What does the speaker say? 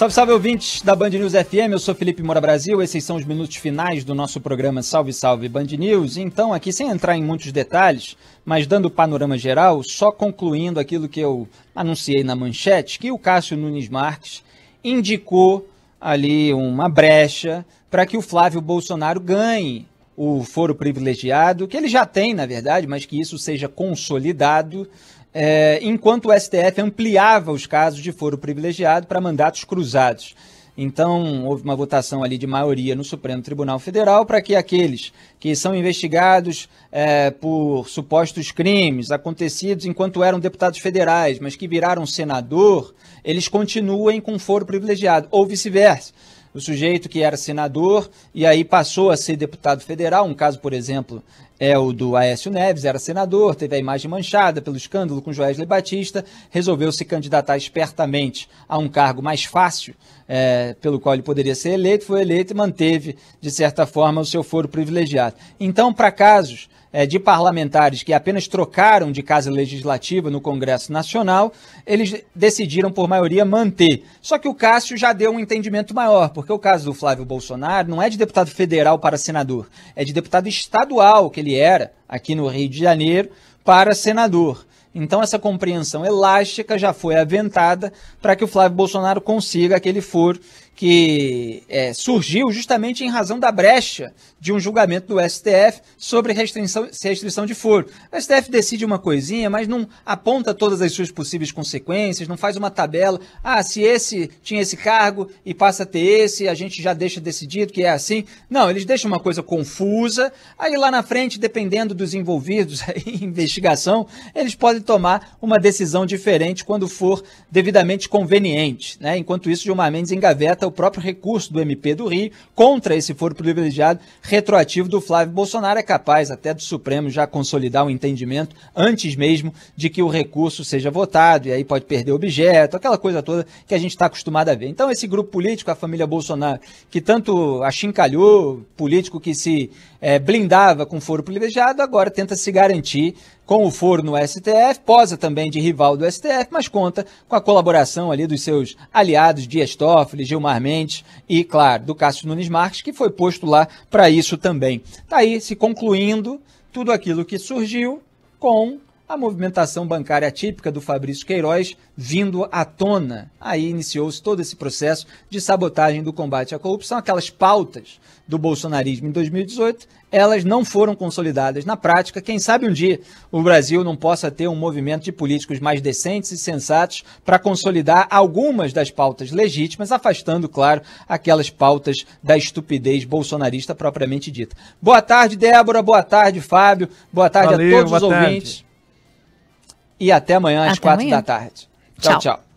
Salve, salve ouvintes da Band News FM, eu sou Felipe Moura Brasil, esses são os minutos finais do nosso programa Salve, salve Band News. Então, aqui sem entrar em muitos detalhes, mas dando o panorama geral, só concluindo aquilo que eu anunciei na manchete, que o Cássio Nunes Marques indicou ali uma brecha para que o Flávio Bolsonaro ganhe o foro privilegiado, que ele já tem, na verdade, mas que isso seja consolidado é, enquanto o STF ampliava os casos de foro privilegiado para mandatos cruzados. Então, houve uma votação ali de maioria no Supremo Tribunal Federal para que aqueles que são investigados é, por supostos crimes acontecidos enquanto eram deputados federais, mas que viraram senador, eles continuem com foro privilegiado, ou vice-versa o sujeito que era senador e aí passou a ser deputado federal, um caso, por exemplo, é o do Aécio Neves, era senador, teve a imagem manchada pelo escândalo com Joesley Batista, resolveu se candidatar espertamente a um cargo mais fácil, é, pelo qual ele poderia ser eleito, foi eleito e manteve, de certa forma, o seu foro privilegiado. Então, para casos é, de parlamentares que apenas trocaram de casa legislativa no Congresso Nacional, eles decidiram, por maioria, manter. Só que o Cássio já deu um entendimento maior, porque o caso do Flávio Bolsonaro não é de deputado federal para senador, é de deputado estadual que ele ele era aqui no Rio de Janeiro para senador. Então essa compreensão elástica já foi aventada para que o Flávio Bolsonaro consiga aquele foro que é, surgiu justamente em razão da brecha de um julgamento do STF sobre restrição, restrição de foro. O STF decide uma coisinha, mas não aponta todas as suas possíveis consequências, não faz uma tabela. Ah, se esse tinha esse cargo e passa a ter esse, a gente já deixa decidido que é assim. Não, eles deixam uma coisa confusa. Aí lá na frente, dependendo dos envolvidos em investigação, eles podem tomar uma decisão diferente quando for devidamente conveniente. Né? Enquanto isso, Gilmar Mendes engaveta o próprio recurso do MP do Rio contra esse foro privilegiado retroativo do Flávio Bolsonaro. É capaz até do Supremo já consolidar um entendimento antes mesmo de que o recurso seja votado, e aí pode perder o objeto, aquela coisa toda que a gente está acostumado a ver. Então, esse grupo político, a família Bolsonaro, que tanto achincalhou, político que se é, blindava com foro privilegiado, agora tenta se garantir com o foro no STF, posa também de rival do STF, mas conta com a colaboração ali dos seus aliados Dias Toffoli, Gilmar Mendes e, claro, do Cássio Nunes Marques, que foi posto lá para isso também. Está aí se concluindo tudo aquilo que surgiu com a movimentação bancária típica do Fabrício Queiroz vindo à tona. Aí iniciou-se todo esse processo de sabotagem do combate à corrupção. Aquelas pautas do bolsonarismo em 2018, elas não foram consolidadas na prática. Quem sabe um dia o Brasil não possa ter um movimento de políticos mais decentes e sensatos para consolidar algumas das pautas legítimas, afastando, claro, aquelas pautas da estupidez bolsonarista propriamente dita. Boa tarde, Débora. Boa tarde, Fábio. Boa tarde Valeu, a todos os ouvintes. Tarde. E até amanhã às até quatro amanhã. da tarde. tchau. tchau. tchau.